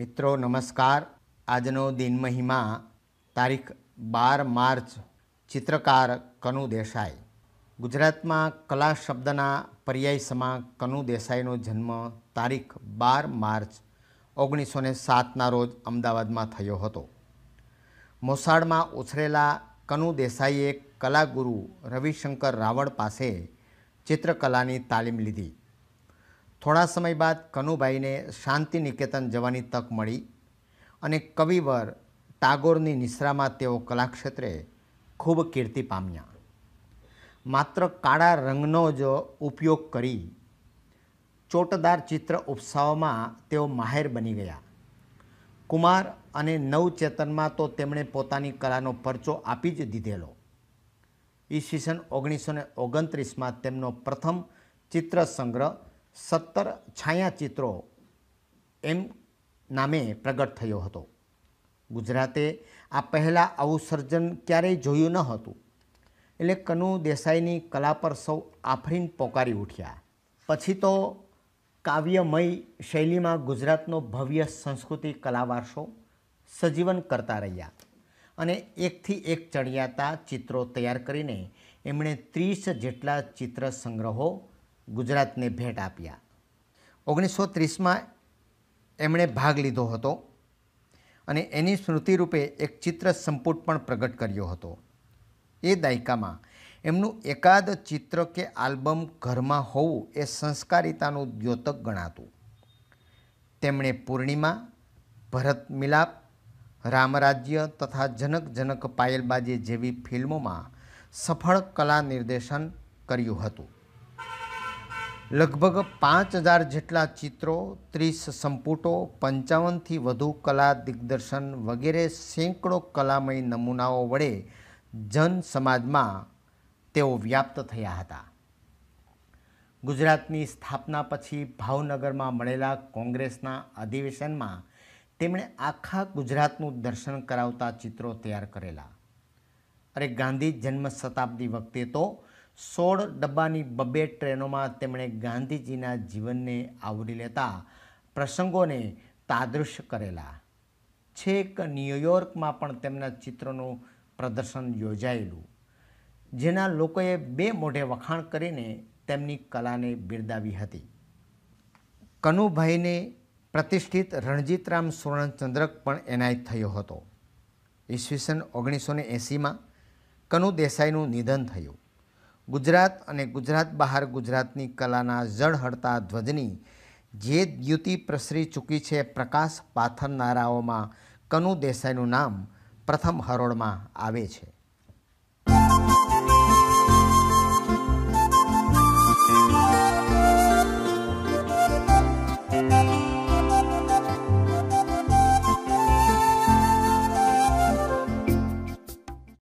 મિત્રો નમસ્કાર આજનો દિન મહિમા તારીખ બાર માર્ચ ચિત્રકાર કનુ દેસાઈ ગુજરાતમાં કલા શબ્દના પર્યાય સમા કનુ દેસાઈનો જન્મ તારીખ બાર માર્ચ ઓગણીસો ને સાતના રોજ અમદાવાદમાં થયો હતો મોસાળમાં ઉછરેલા કનુ દેસાઈએ કલાગુરુ રવિશંકર રાવળ પાસે ચિત્રકલાની તાલીમ લીધી થોડા સમય બાદ કનુભાઈને શાંતિ નિકેતન જવાની તક મળી અને કવિવર ટાગોરની નિશ્રામાં તેઓ કલાક્ષેત્રે ખૂબ કીર્તિ પામ્યા માત્ર કાળા રંગનો જ ઉપયોગ કરી ચોટદાર ચિત્ર ઉપસાવવામાં તેઓ માહેર બની ગયા કુમાર અને નવચેતનમાં તો તેમણે પોતાની કલાનો પરચો આપી જ દીધેલો ઈસવીસન ઓગણીસો ને ઓગણત્રીસમાં તેમનો પ્રથમ ચિત્ર સંગ્રહ સત્તર છાયાચિત્રો એમ નામે પ્રગટ થયો હતો ગુજરાતે આ પહેલાં આવું સર્જન ક્યારેય જોયું ન હતું એટલે કનુ દેસાઈની કલા પર સૌ આફરીન પોકારી ઉઠ્યા પછી તો કાવ્યમય શૈલીમાં ગુજરાતનો ભવ્ય સંસ્કૃતિ કલા વારસો સજીવન કરતા રહ્યા અને એકથી એક ચડિયાતા ચિત્રો તૈયાર કરીને એમણે ત્રીસ જેટલા ચિત્ર સંગ્રહો ગુજરાતને ભેટ આપ્યા ઓગણીસો ત્રીસમાં એમણે ભાગ લીધો હતો અને એની સ્મૃતિરૂપે એક ચિત્ર સંપુટ પણ પ્રગટ કર્યો હતો એ દાયકામાં એમનું એકાદ ચિત્ર કે આલ્બમ ઘરમાં હોવું એ સંસ્કારિતાનું દ્યોતક ગણાતું તેમણે પૂર્ણિમા ભરત મિલાપ રામરાજ્ય તથા જનક જનક પાયલબાજી જેવી ફિલ્મોમાં સફળ કલા નિર્દેશન કર્યું હતું લગભગ પાંચ હજાર જેટલા ચિત્રો ત્રીસ સંપુટો પંચાવનથી વધુ કલા દિગ્દર્શન વગેરે સેંકડો કલામય નમૂનાઓ વડે જન સમાજમાં તેઓ વ્યાપ્ત થયા હતા ગુજરાતની સ્થાપના પછી ભાવનગરમાં મળેલા કોંગ્રેસના અધિવેશનમાં તેમણે આખા ગુજરાતનું દર્શન કરાવતા ચિત્રો તૈયાર કરેલા અરે ગાંધી જન્મ શતાબ્દી વખતે તો સોળ ડબ્બાની બબ્બે ટ્રેનોમાં તેમણે ગાંધીજીના જીવનને આવરી લેતા પ્રસંગોને તાદૃશ કરેલા છેક ન્યુયોર્કમાં પણ તેમના ચિત્રોનું પ્રદર્શન યોજાયેલું જેના લોકોએ બે મોઢે વખાણ કરીને તેમની કલાને બિરદાવી હતી કનુભાઈને પ્રતિષ્ઠિત રણજીતરામ સુવર્ણચંદ્રક પણ એનાયત થયો હતો ઈસવીસન ઓગણીસો ને એંસીમાં કનુ દેસાઈનું નિધન થયું ગુજરાત અને ગુજરાત બહાર ગુજરાતની કલાના જળહળતા ધ્વજની જે દ્યુતિ પ્રસરી ચૂકી છે પ્રકાશ પાથરનારાઓમાં કનુ દેસાઈનું નામ પ્રથમ હરોળમાં આવે છે